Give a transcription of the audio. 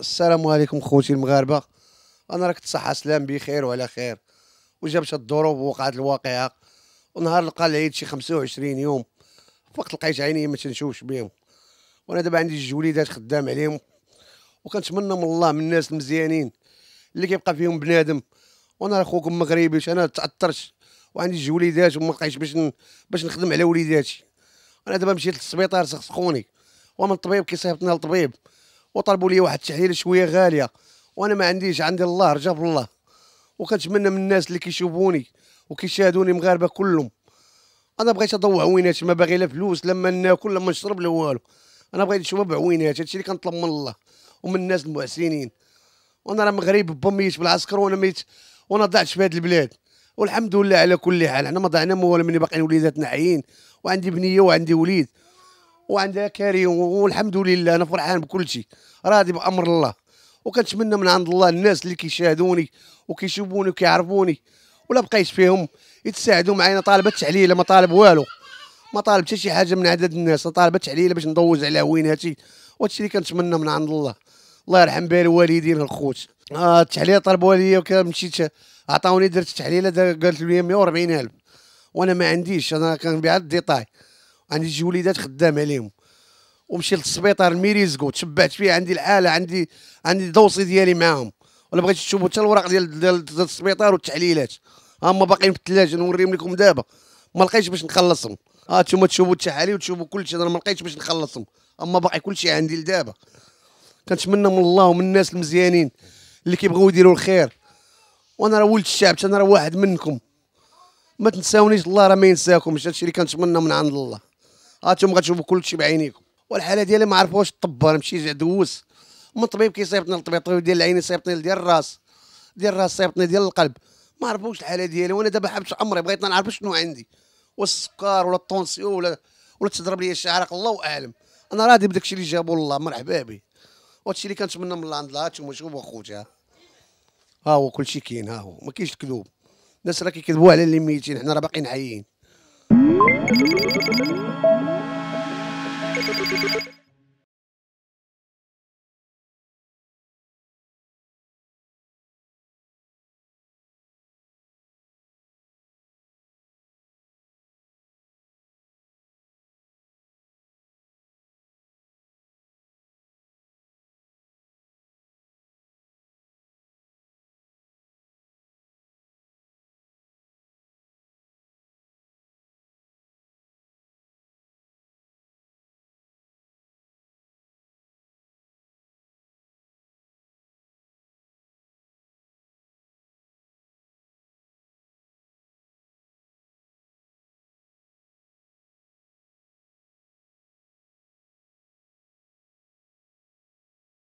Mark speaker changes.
Speaker 1: السلام عليكم خوتي المغاربه انا راك تصحى سلام بخير وعلى خير وجابت الظروف ووقعت الواقعه ونهار لقى العيد شي 25 يوم فقت لقيت عيني ما تنشوفش بهم وانا دابا عندي جوج وليدات خدام عليهم وكنتمنى من الله من الناس المزيانين اللي كيبقى فيهم بنادم وانا اخوكم مغربي انا تعطرت وعندي جوج وليدات وما لقيتش باش باش نخدم على وليداتي انا دابا مشيت للسبيطار سخسخوني ومن طبيب كيصيفطنا لطبيب وطلبوا لي واحد التحليل شويه غاليه وانا ما عنديش عندي الله رجا بالله وكنتمنى من الناس اللي كيشوفوني وكيشاهدوني مغاربه كلهم انا بغيت اضوع عوينات ما باغي لا فلوس لما ناكل لما نشرب لا والو انا بغيت نشوف بعوينات هادشي اللي كنطلب من الله ومن الناس المحسنين وانا راه مغرب بميت بالعسكر وانا ميت وانا ضعت في هاد البلاد والحمد لله على كل حال حنا ما ضعنا ما والو مني باقيين وليداتنا حيين وعندي بنيه وعندي وليد وعندها كاري والحمد لله انا فرحان بكل شيء راضي بامر الله وكنتمنى من عند الله الناس اللي كيشاهدوني وكيشوفوني وكيعرفوني ولا بقيت فيهم يتساعدوا معايا طالبه تحليله ما طالب والو ما طالب حتى شي حاجه من عدد الناس طالبه تحليله باش ندوز على وهذا وهادشي اللي كنتمنى من عند الله الله يرحم بها الوالدين الخوت آه التحليله طلبوها ليا مشيت عطاوني درت التحليله قالت لي 140000 وانا ما عنديش انا كنبيع ديطاي عندي جوج وليدات خدام عليهم ومشيت للسبيطار ميريزكو تشبعت فيه عندي الاله عندي عندي الدوسي ديالي معاهم ولا بغيت تشوفوا حتى الوراق ديال ديال السبيطار والتحليلات هما باقيين في الثلاجه نوريهم لكم دابا ما لقيتش باش نخلصهم ها انتم تشوفوا التحاليل وتشوفوا كل شيء انا ما لقيتش باش نخلصهم اما باقي كل شيء عندي لدابا كنتمنى من الله ومن الناس المزيانين اللي كيبغيو يديروا الخير وانا راه ولد الشعب انا راه واحد منكم ما تنساونيش الله راه ما ينساكمش هادشي اللي كنتمنى من عند الله هانتوما غتشوفوا كلشي بعينيكم والحاله ديالي ما عرفوش الطب انا مشي دوز من طبيب كيصيفطني للطبيب طبيب ديال العين يصيفطني ديال الراس ديال الراس صيفطني ديال القلب ما عرفوش الحاله ديالي وانا دابا حبت عمري بغيت نعرف شنو عندي والسكر ولا الطونسيون ولا ولا تضرب لي الشعرق الله اعلم انا راضي بداكشي اللي جابو الله مرحبا به وهادشي اللي كنتمنى من الله عند الله هانتوما شوفوا اخوتي ها هو كلشي كاين ها هو ما كاينش الكذوب الناس راه كيكذبوا على اللي ميتين حنا راه باقيين حيين